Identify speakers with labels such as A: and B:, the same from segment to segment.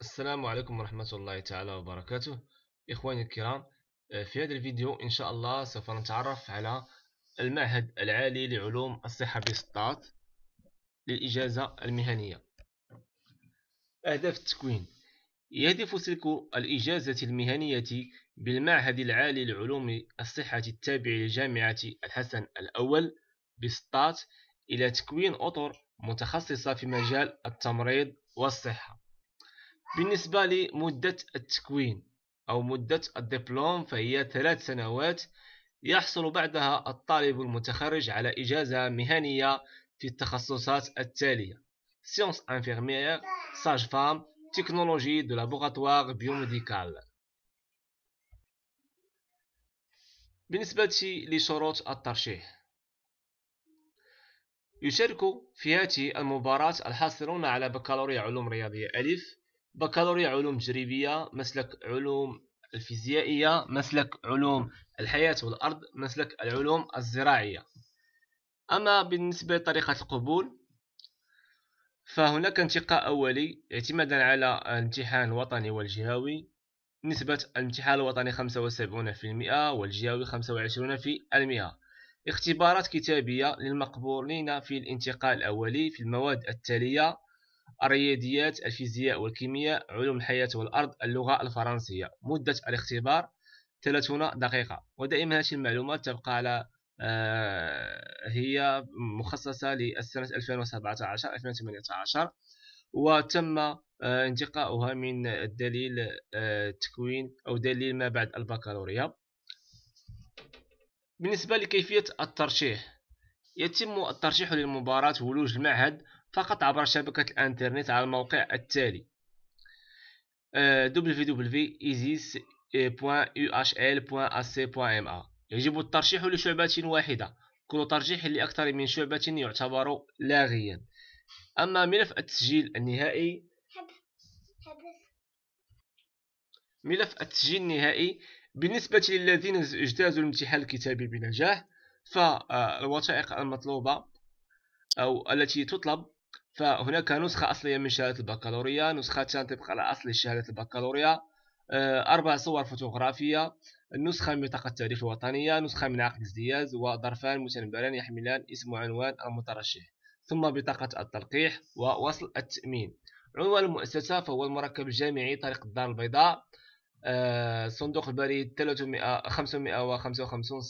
A: السلام عليكم ورحمة الله تعالى وبركاته إخواني الكرام آه، في هذا الفيديو إن شاء الله سوف نتعرف على المعهد العالي لعلوم الصحة بسطات للإجازة المهنية أهداف التكوين يهدف سلك الإجازة المهنية بالمعهد العالي لعلوم الصحة التابع لجامعة الحسن الأول بسطات إلى تكوين أطر متخصصة في مجال التمريض والصحة بالنسبة لمدة التكوين أو مدة الدبلوم فهي ثلاث سنوات يحصل بعدها الطالب المتخرج على إجازة مهنية في التخصصات التالية سيونس انفيرمير ساج فام تكنولوجي دو لابوغاتوار بيوميديكال بالنسبة لشروط الترشيح يشارك في هذه المباراة الحاصلون على بكالوريا علوم رياضية ألف بكالوريا علوم تجريبية مسلك علوم الفيزيائية مسلك علوم الحياة والأرض مسلك العلوم الزراعية أما بالنسبة لطريقة القبول فهناك انتقاء أولي اعتمادا على الامتحان الوطني والجهوي نسبة الامتحان الوطني 75% والجهوي 25% اختبارات كتابية للمقبولين في الانتقاء الأولي في المواد التالية الرياضيات الفيزياء والكيمياء علوم الحياة والأرض اللغة الفرنسية مدة الاختبار 30 دقيقة ودائما هذه المعلومات تبقى على آه، هي مخصصة للسنة 2017 2018 وتم آه، انتقاؤها من الدليل التكوين آه، أو دليل ما بعد البكالوريا بالنسبة لكيفية الترشيح يتم الترشيح للمباراة ولوج المعهد فقط عبر شبكة الإنترنت على الموقع التالي www.isis.uhl.ac.ma آه، يجب الترشيح لشعبة واحدة كل ترجيح لأكثر من شعبة يعتبر لاغيا أما ملف التسجيل النهائي ملف التسجيل النهائي بالنسبة للذين اجتازوا الامتحان الكتابي بنجاح فالوثائق المطلوبة أو التي تطلب فهناك نسخة أصلية من شهادة البكالوريا نسختان تبقى على أصل شهادة البكالوريا آه، أربع صور فوتوغرافية نسخة من بطاقة التعريف الوطنية نسخة من عقد ازدياز وظرفان متنبران يحملان اسم وعنوان المترشح ثم بطاقة التلقيح ووصل التأمين عنوان المؤسسة فهو المركب الجامعي طريق الدار البيضاء آه، صندوق البريد 300 555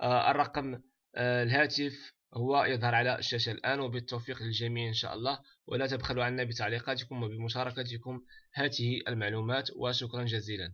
A: آه، الرقم الهاتف هو يظهر على الشاشة الآن وبالتوفيق للجميع إن شاء الله ولا تبخلوا عنا بتعليقاتكم وبمشاركتكم هذه المعلومات وشكرا جزيلا